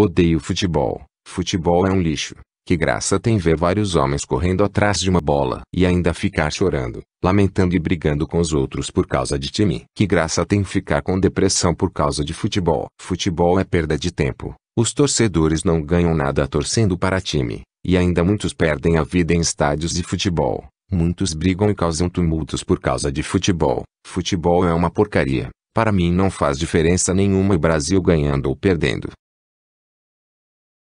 Odeio futebol. Futebol é um lixo. Que graça tem ver vários homens correndo atrás de uma bola e ainda ficar chorando, lamentando e brigando com os outros por causa de time. Que graça tem ficar com depressão por causa de futebol. Futebol é perda de tempo. Os torcedores não ganham nada torcendo para time, e ainda muitos perdem a vida em estádios de futebol. Muitos brigam e causam tumultos por causa de futebol. Futebol é uma porcaria. Para mim não faz diferença nenhuma o Brasil ganhando ou perdendo.